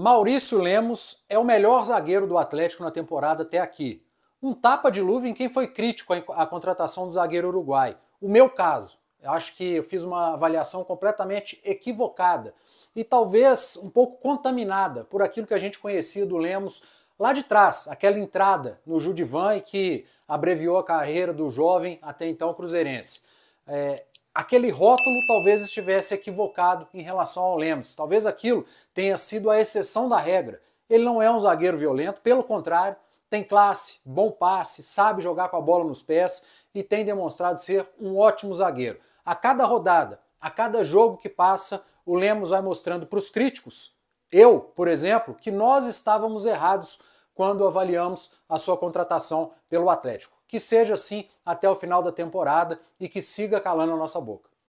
Maurício Lemos é o melhor zagueiro do Atlético na temporada até aqui. Um tapa de luva em quem foi crítico à contratação do zagueiro uruguai. O meu caso. Eu acho que eu fiz uma avaliação completamente equivocada e talvez um pouco contaminada por aquilo que a gente conhecia do Lemos lá de trás, aquela entrada no Judivan e que abreviou a carreira do jovem até então cruzeirense. É, aquele rótulo talvez estivesse equivocado em relação ao Lemos. Talvez aquilo tenha sido a exceção da regra. Ele não é um zagueiro violento, pelo contrário, tem classe, bom passe, sabe jogar com a bola nos pés e tem demonstrado ser um ótimo zagueiro. A cada rodada, a cada jogo que passa, o Lemos vai mostrando para os críticos, eu, por exemplo, que nós estávamos errados quando avaliamos a sua contratação pelo Atlético. Que seja assim até o final da temporada e que siga calando a nossa boca.